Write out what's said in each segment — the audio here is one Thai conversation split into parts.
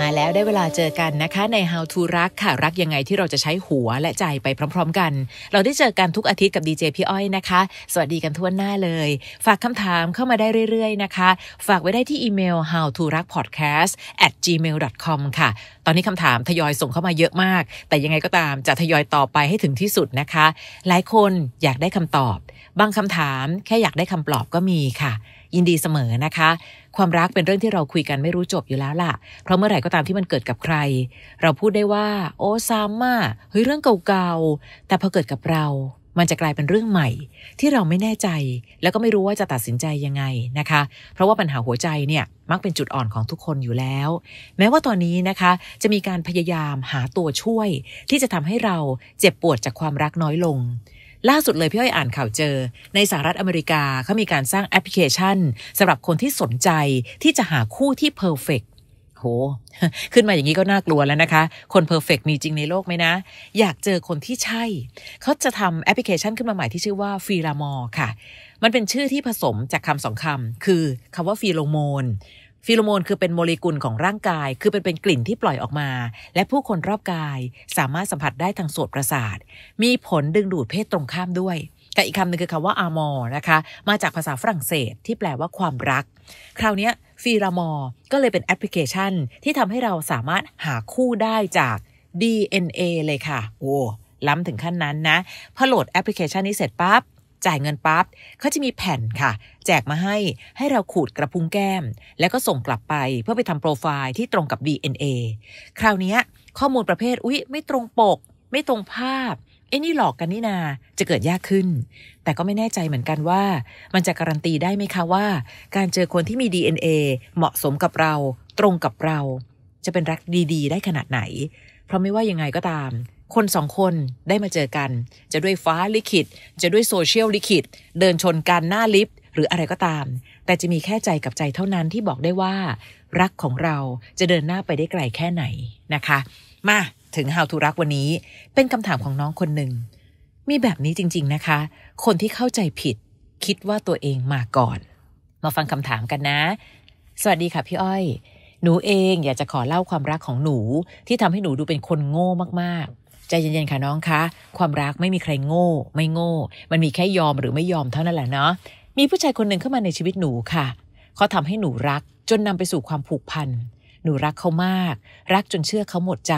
มาแล้วได้เวลาเจอกันนะคะ ใน How to รักค่ะ รักยังไงที่เราจะใช้หัวและใจไปพร้อมๆ กัน เราได้เจอกันทุกอาทิตย์กับดีเจพี่อ้อยนะคะ สวัสดีกันทั่วหน้าเลย ฝากคำถามเข้ามาได้เรื่อยๆนะคะ ฝากไว้ได้ที่อีเมล how to รัก podcast at gmail com ค่ะ ตอนนี้คำถามทยอยส่งเข้ามาเยอะมาก แต่ยังไงก็ตามจะทยอยตอบไปให้ถึงที่สุดนะคะ หลายคนอยากได้คำตอบ บางคำถามแค่อยากได้คำปลอบก็มีค่ะยินดีเสมอนะคะ ความรักเป็นเรื่องที่เราคุยกันไม่รู้จบอยู่แล้วล่ะเพราะเมื่อไหร่ก็ตามที่มันเกิดกับใคร เราพูดได้ว่า โอ้ซ้ำอ่ะเฮ้ยเรื่องเก่าๆแต่พอเกิดกับเรา มันจะกลายเป็นเรื่องใหม่ ที่เราไม่แน่ใจแล้วก็ไม่รู้ว่าจะตัดสินใจยังไงนะคะ เพราะว่าปัญหาหัวใจเนี่ยมักเป็นจุดอ่อนของทุกคนอยู่แล้ว แม้ว่าตอนนี้นะคะ จะมีการพยายามหาตัวช่วยที่จะทำให้เราเจ็บปวดจากความรักน้อยลงล่าสุดเลยพี่อ้อยอ่านข่าวเจอ ในสหรัฐอเมริกาเขามีการสร้างแอปพลิเคชันสำหรับคนที่สนใจที่จะหาคู่ที่เพอร์เฟกโหขึ้นมาอย่างนี้ก็น่ากลัวแล้วนะคะ คนเพอร์เฟกมีจริงในโลกไหมนะ อยากเจอคนที่ใช่ เขาจะทำแอปพลิเคชันขึ้นมาใหม่ที่ชื่อว่าฟีรามอค่ะ มันเป็นชื่อที่ผสมจากคำสองคำคือคำว่าฟีโลโมนฟิโลโมนคือเป็นโมเลกุลของร่างกาย คือเป็นเป็นกลิ่นที่ปล่อยออกมา และผู้คนรอบกายสามารถสัมผัสได้ทางโสตประสาท มีผลดึงดูดเพศตรงข้ามด้วย แต่อีกคำหนึ่งคือคำว่าอามอนะคะ มาจากภาษาฝรั่งเศสที่แปลว่าความรัก คราวนี้ฟีรามอก็เลยเป็นแอปพลิเคชัน ที่ทำให้เราสามารถหาคู่ได้จาก DNA เลยค่ะ โอ้ล้ำถึงขั้นนั้นนะพอโหลดแอปพลิเคชันนี้เสร็จปับ๊บจ่ายเงินปั๊บ เขาจะมีแผ่นค่ะ แจกมาให้ให้เราขูดกระพุ้งแก้ม แล้วก็ส่งกลับไป เพื่อไปทำโปรไฟล์ที่ตรงกับ DNA คราวนี้ ข้อมูลประเภทอุ๊ยไม่ตรงปกไม่ตรงภาพไอ้นี่หลอกกันนี่นาจะเกิดยากขึ้น แต่ก็ไม่แน่ใจเหมือนกันว่า มันจะการันตีได้ไหมคะว่า การเจอคนที่มี DNA เหมาะสมกับเรา ตรงกับเรา จะเป็นรักดีๆ ได้ขนาดไหน เพราะไม่ว่ายังไงก็ตามคนสองคนได้มาเจอกัน จะด้วยฟ้าลิขิตจะด้วยโซเชียลลิขิตเดินชนกันหน้าลิฟต์ หรืออะไรก็ตาม แต่จะมีแค่ใจกับใจเท่านั้นที่บอกได้ว่า รักของเราจะเดินหน้าไปได้ไกลแค่ไหนนะคะ มาถึง How to รักวันนี้เป็นคำถามของน้องคนหนึ่ง มีแบบนี้จริงๆนะคะ คนที่เข้าใจผิด คิดว่าตัวเองมาก่อน มาฟังคำถามกันนะ สวัสดีค่ะพี่อ้อย หนูเองอยากจะขอเล่าความรักของหนู ที่ทำให้หนูดูเป็นคนโง่มากใจเย็นๆ ค่ะ น้องคะ ความรักไม่มีใครโง่ ไม่โง่ มันมีแค่ยอมหรือไม่ยอมเท่านั้นแหละ เนาะ มีผู้ชายคนหนึ่งเข้ามาในชีวิตหนูค่ะ เขาทำให้หนูรักจนนำไปสู่ความผูกพัน หนูรักเขามาก รักจนเชื่อเขาหมดใจ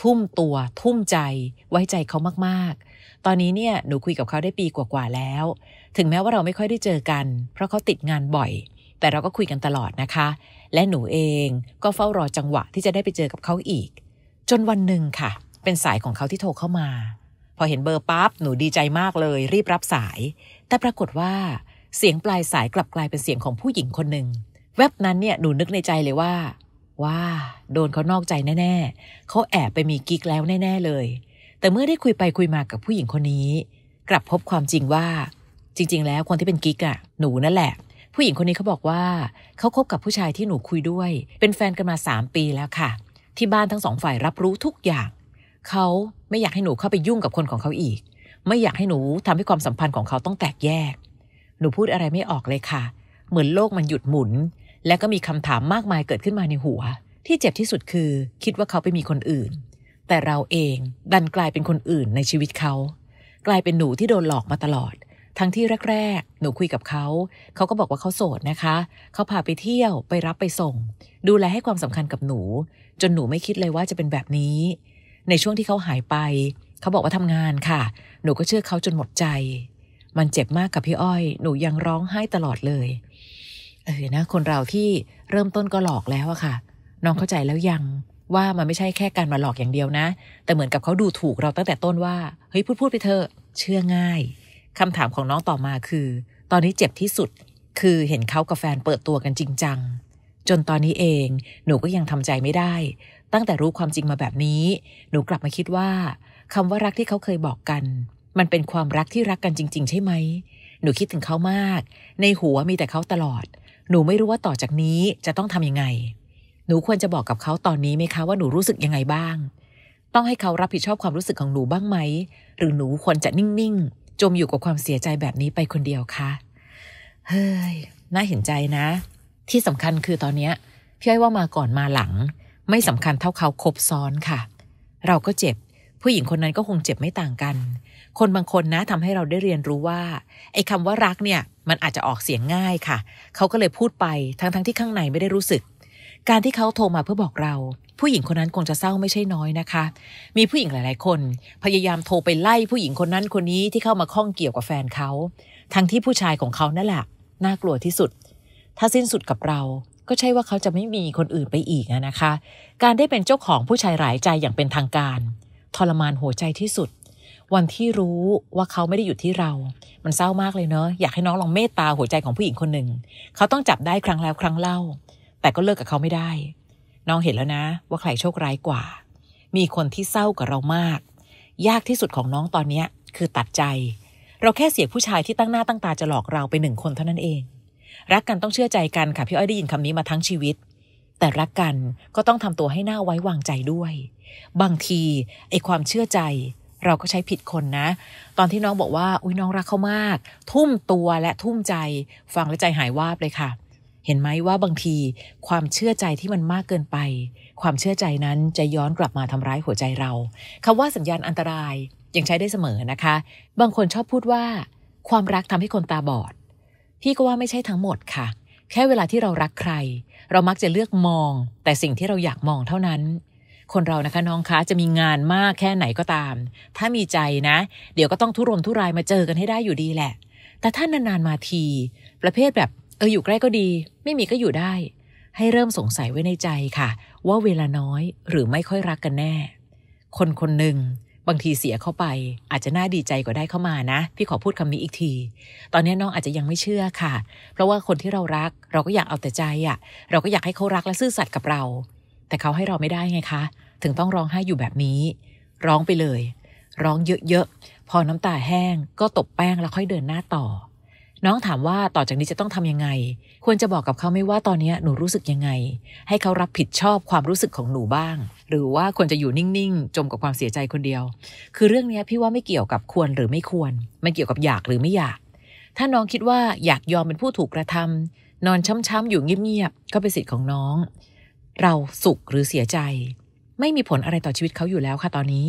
ทุ่มตัว ทุ่มใจ ไว้ใจเขามากๆ ตอนนี้เนี่ยหนูคุยกับเขาได้ปีกว่าๆ แล้ว ถึงแม้ว่าเราไม่ค่อยได้เจอกัน เพราะเขาติดงานบ่อย แต่เราก็คุยกันตลอดนะคะ และหนูเองก็เฝ้ารอจังหวะที่จะได้ไปเจอกับเขาอีก จนวันหนึ่งค่ะเป็นสายของเขาที่โทรเข้ามา พอเห็นเบอร์ปั๊บ หนูดีใจมากเลย รีบรับสาย แต่ปรากฏว่าเสียงปลายสายกลับกลายเป็นเสียงของผู้หญิงคนหนึ่งแว็บนั้นเนี่ย หนูนึกในใจเลยว่า ว่าโดนเขานอกใจแน่ ๆ เขาแอบไปมีกิ๊กแล้วแน่ ๆเลย แต่เมื่อได้คุยไปคุยมากับผู้หญิงคนนี้ กลับพบความจริงว่า จริง ๆ แล้วคนที่เป็นกิ๊กอะหนูนั่นแหละ ผู้หญิงคนนี้เขาบอกว่าเขาคบกับผู้ชายที่หนูคุยด้วย เป็นแฟนกันมา 3 ปีแล้วค่ะ ที่บ้านทั้งสองฝ่ายรับรู้ทุกอย่างเขาไม่อยากให้หนูเข้าไปยุ่งกับคนของเขาอีก ไม่อยากให้หนูทำให้ความสัมพันธ์ของเขาต้องแตกแยก หนูพูดอะไรไม่ออกเลยค่ะ เหมือนโลกมันหยุดหมุน และก็มีคำถามมากมายเกิดขึ้นมาในหัว ที่เจ็บที่สุดคือ คิดว่าเขาไปมีคนอื่น แต่เราเองดันกลายเป็นคนอื่นในชีวิตเขา กลายเป็นหนูที่โดนหลอกมาตลอด ทั้งที่แรกๆหนูคุยกับเขา เขาก็บอกว่าเขาโสดนะคะ เขาพาไปเที่ยว ไปรับไปส่ง ดูแลให้ความสำคัญกับหนู จนหนูไม่คิดเลยว่าจะเป็นแบบนี้ในช่วงที่เขาหายไป เขาบอกว่าทำงานค่ะ หนูก็เชื่อเขาจนหมดใจ มันเจ็บมากกับพี่อ้อย หนูยังร้องไห้ตลอดเลยเออนะ คนเราที่เริ่มต้นก็หลอกแล้วอะค่ะ น้องเข้าใจแล้วยังว่ามันไม่ใช่แค่การมาหลอกอย่างเดียวนะ แต่เหมือนกับเขาดูถูกเราตั้งแต่ต้นว่า เฮ้ยพูดพูดไปเถอะเชื่อง่าย คำถามของน้องต่อมาคือ ตอนนี้เจ็บที่สุด คือเห็นเขากับแฟนเปิดตัวกันจริงจังจนตอนนี้เองหนูก็ยังทำใจไม่ได้ตั้งแต่รู้ความจริงมาแบบนี้ หนูกลับมาคิดว่าคำว่ารักที่เขาเคยบอกกัน มันเป็นความรักที่รักกันจริงๆ ใช่ไหม หนูคิดถึงเขามาก ในหัวมีแต่เขาตลอด หนูไม่รู้ว่าต่อจากนี้จะต้องทํำยังไง หนูควรจะบอกกับเขาตอนนี้ไหมคะว่าหนูรู้สึกยังไงบ้าง ต้องให้เขารับผิดชอบความรู้สึกของหนูบ้างไหม หรือหนูควรจะนิ่งๆ จมอยู่กับความเสียใจแบบนี้ไปคนเดียวคะ เฮ้ย น่าเห็นใจนะ ที่สำคัญคือตอนเนี้ยพี่อ้อยว่ามาก่อนมาหลังไม่สำคัญเท่าเขาคบซ้อนค่ะ เราก็เจ็บ ผู้หญิงคนนั้นก็คงเจ็บไม่ต่างกัน คนบางคนนะทำให้เราได้เรียนรู้ว่า ไอ้คาว่ารักเนี่ย มันอาจจะออกเสียงง่ายค่ะ เขาก็เลยพูดไปทั้งๆทที่ข้างในไม่ได้รู้สึก การที่เขาโทรมาเพื่อบอกเรา ผู้หญิงคนนั้นคงจะเศร้าไม่ใช่น้อยนะคะ มีผู้หญิงหลายๆ คน พยายามโทรไปไล่ผู้หญิงคนนั้นคนนี้ที่เข้ามาข้องเกี่ยวกับแฟนเขา ทั้งที่ผู้ชายของเขานั่นแหละน่ากลัวที่สุด ถ้าสิ้นสุดกับเราก็ใช่ว่าเขาจะไม่มีคนอื่นไปอีกนะคะ การได้เป็นเจ้าของผู้ชายหลายใจอย่างเป็นทางการ ทรมานหัวใจที่สุด วันที่รู้ว่าเขาไม่ได้อยู่ที่เรา มันเศร้ามากเลยเนาะอยากให้น้องลองเมตตาหัวใจของผู้หญิงคนหนึ่งเขาต้องจับได้ครั้งแล้วครั้งเล่า แต่ก็เลิกกับเขาไม่ได้ น้องเห็นแล้วนะว่าใครโชคร้ายกว่า มีคนที่เศร้ากับเรามาก ยากที่สุดของน้องตอนนี้คือตัดใจ เราแค่เสียผู้ชายที่ตั้งหน้าตั้งตาจะหลอกเราไปหนึ่งคนเท่านั้นเองรักกันต้องเชื่อใจกันค่ะพี่อ้อยได้ยินคำนี้มาทั้งชีวิต แต่รักกันก็ต้องทำตัวให้หน้าไว้วางใจด้วย บางทีไอความเชื่อใจเราก็ใช้ผิดคนนะ ตอนที่น้องบอกว่าอุ้ยน้องรักเขามาก ทุ่มตัวและทุ่มใจฟังแล้วใจหายวาบเลยค่ะเห็นไหมว่าบางที ความเชื่อใจที่มันมากเกินไป ความเชื่อใจนั้นจะย้อนกลับมาทำร้ายหัวใจเราคำว่าสัญญาณอันตรายยังใช้ได้เสมอนะคะ บางคนชอบพูดว่า ความรักทำให้คนตาบอดพี่ก็ว่าไม่ใช่ทั้งหมดค่ะ แค่เวลาที่เรารักใคร เรามักจะเลือกมอง แต่สิ่งที่เราอยากมองเท่านั้น คนเรานะคะน้องคะจะมีงานมากแค่ไหนก็ตาม ถ้ามีใจนะ เดี๋ยวก็ต้องทุรนทุรายมาเจอกันให้ได้อยู่ดีแหละ แต่ถ้านานๆมาที ประเภทแบบ เอออยู่ใกล้ก็ดี ไม่มีก็อยู่ได้ ให้เริ่มสงสัยไว้ในใจค่ะ ว่าเวลาน้อย หรือไม่ค่อยรักกันแน่ คนคนหนึ่งบางทีเสียเข้าไปอาจจะน่าดีใจกว่าได้เข้ามานะพี่ขอพูดคำนี้อีกที ตอนนี้น้องอาจจะยังไม่เชื่อค่ะ เพราะว่าคนที่เรารักเราก็อยากเอาแต่ใจอะ่ะ เราก็อยากให้เขารักและซื่อสัตย์กับเรา แต่เขาให้เราไม่ได้ไงคะ ถึงต้องร้องไห้อยู่แบบนี้ ร้องไปเลย ร้องเยอะๆ พอน้ำตาแห้งก็ตบแป้งแล้วค่อยเดินหน้าต่อน้องถามว่าต่อจากนี้จะต้องทํำยังไง ควรจะบอกกับเขาไม่ว่าตอนนี้หนูรู้สึกยังไง ให้เขารับผิดชอบความรู้สึกของหนูบ้าง หรือว่าควรจะอยู่นิ่งๆ จมกับความเสียใจคนเดียว คือเรื่องนี้พี่ว่าไม่เกี่ยวกับควรหรือไม่ควรมันเกี่ยวกับอยากหรือไม่อยาก ถ้าน้องคิดว่าอยากยอมเป็นผู้ถูกกระทำ นอนช้ำๆอยู่เงียบๆก็เป็นสิทธิ์ของน้อง เราสุขหรือเสียใจ ไม่มีผลอะไรต่อชีวิตเขาอยู่แล้วค่ะตอนนี้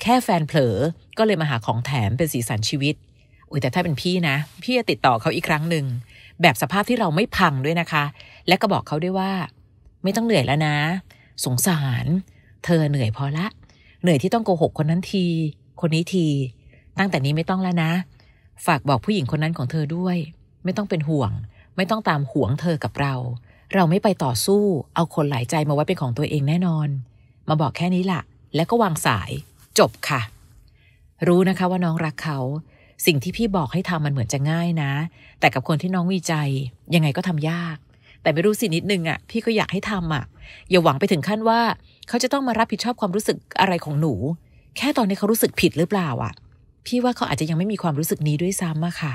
แค่แฟนเผลอก็เลยมาหาของแถมเป็นสีสันชีวิตแต่ถ้าเป็นพี่นะ พี่จะติดต่อเขาอีกครั้งหนึ่ง แบบสภาพที่เราไม่พังด้วยนะคะ และก็บอกเขาด้วยว่า ไม่ต้องเหนื่อยแล้วนะ สงสาร เธอเหนื่อยพอละ เหนื่อยที่ต้องโกหกคนนั้นที คนนี้ที ตั้งแต่นี้ไม่ต้องแล้วนะ ฝากบอกผู้หญิงคนนั้นของเธอด้วย ไม่ต้องเป็นห่วง ไม่ต้องตามห่วงเธอกับเรา เราไม่ไปต่อสู้ เอาคนหลายใจมาไว้เป็นของตัวเองแน่นอน มาบอกแค่นี้ละ่ะ และก็วางสาย จบค่ะ รู้นะคะว่าน้องรักเขาสิ่งที่พี่บอกให้ทำมันเหมือนจะง่ายนะ แต่กับคนที่น้องมีใจยังไงก็ทำยาก แต่ไม่รู้สิ นิดนึงอ่ะ พี่ก็อยากให้ทำอ่ะ อย่าหวังไปถึงขั้นว่า เขาจะต้องมารับผิดชอบความรู้สึกอะไรของหนู แค่ตอนนี้เขารู้สึกผิดหรือเปล่าอ่ะ พี่ว่าเขาอาจจะยังไม่มีความรู้สึกนี้ด้วยซ้ำอะค่ะ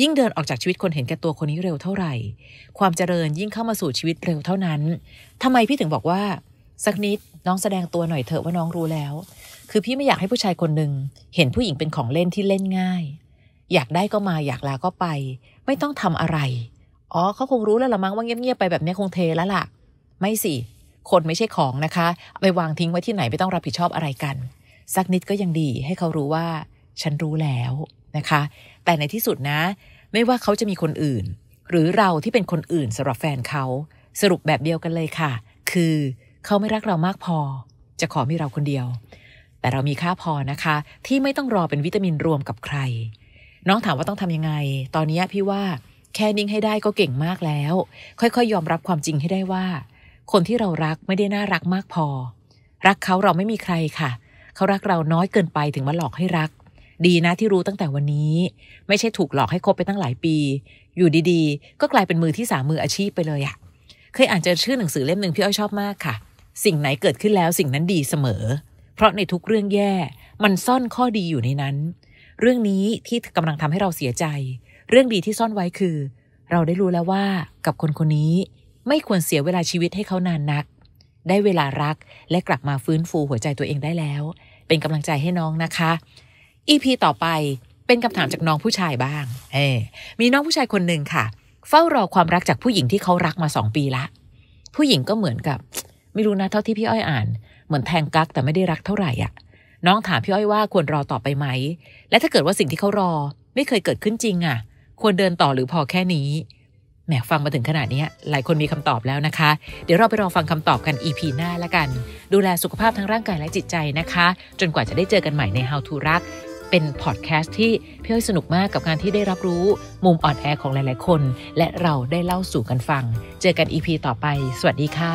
ยิ่งเดินออกจากชีวิตคนเห็นแก่ตัวคนนี้เร็วเท่าไหร่ ความเจริญยิ่งเข้ามาสู่ชีวิตเร็วเท่านั้น ทำไมพี่ถึงบอกว่าสักนิดน้องแสดงตัวหน่อยเถอะว่าน้องรู้แล้วคือพี่ไม่อยากให้ผู้ชายคนหนึ่งเห็นผู้หญิงเป็นของเล่นที่เล่นง่าย อยากได้ก็มาอยากลาก็ไปไม่ต้องทำอะไร อ๋อเขาคงรู้แล้วละมั้งว่าเงียบๆไปแบบนี้คงเทแล้วล่ะ ไม่สิ คนไม่ใช่ของนะคะ ไปวางทิ้งไว้ที่ไหนไม่ต้องรับผิดชอบอะไรกัน สักนิดก็ยังดีให้เขารู้ว่า ฉันรู้แล้วนะคะ แต่ในที่สุดนะ ไม่ว่าเขาจะมีคนอื่น หรือเราที่เป็นคนอื่นสำหรับแฟนเขา สรุปแบบเดียวกันเลยค่ะ คือเขาไม่รักเรามากพอจะขอมีเราคนเดียวแต่เรามีค่าพอนะคะ ที่ไม่ต้องรอเป็นวิตามินรวมกับใคร น้องถามว่าต้องทำยังไง ตอนนี้พี่ว่าแค่นิ่งให้ได้ก็เก่งมากแล้ว ค่อยๆยอมรับความจริงให้ได้ว่า คนที่เรารักไม่ได้น่ารักมากพอ รักเขาเราไม่มีใครค่ะ เขารักเราน้อยเกินไปถึงมาหลอกให้รัก ดีนะที่รู้ตั้งแต่วันนี้ ไม่ใช่ถูกหลอกให้คบไปตั้งหลายปี อยู่ดีๆก็กลายเป็นมือที่สามมืออาชีพไปเลยอะเคยอ่านเจอชื่อหนังสือเล่มหนึ่งพี่อ้อยชอบมากค่ะ สิ่งไหนเกิดขึ้นแล้วสิ่งนั้นดีเสมอเพราะในทุกเรื่องแย่ มันซ่อนข้อดีอยู่ในนั้น เรื่องนี้ที่กำลังทำให้เราเสียใจ เรื่องดีที่ซ่อนไว้คือ เราได้รู้แล้วว่ากับคนคนนี้ไม่ควรเสียเวลาชีวิตให้เขานานนัก ได้เวลารักและกลับมาฟื้นฟูหัวใจตัวเองได้แล้ว เป็นกำลังใจให้น้องนะคะ EP ต่อไปเป็นคำถามจากน้องผู้ชายบ้าง เอ มีน้องผู้ชายคนหนึ่งค่ะ เฝ้ารอความรักจากผู้หญิงที่เขารักมาสองปีละ ผู้หญิงก็เหมือนกับไม่รู้นะเท่าที่พี่อ้อยอ่านเหมือนแทงกั๊กแต่ไม่ได้รักเท่าไหร่อ่ะน้องถามพี่อ้อยว่าควรรอต่อไปไหม และถ้าเกิดว่าสิ่งที่เขารอ ไม่เคยเกิดขึ้นจริงอ่ะ ควรเดินต่อหรือพอแค่นี้ แหมฟังมาถึงขนาดนี้ หลายคนมีคำตอบแล้วนะคะ เดี๋ยวเราไปรอฟังคำตอบกัน EP หน้าละกัน ดูแลสุขภาพทั้งร่างกายและจิตใจนะคะ จนกว่าจะได้เจอกันใหม่ใน How to รักเป็นพอดแคสต์ที่พี่อ้อยสนุกมากกับการที่ได้รับรู้มุมอ่อนแอของหลายๆ คน และเราได้เล่าสู่กันฟังเจอกัน EP ต่อไปสวัสดีค่ะ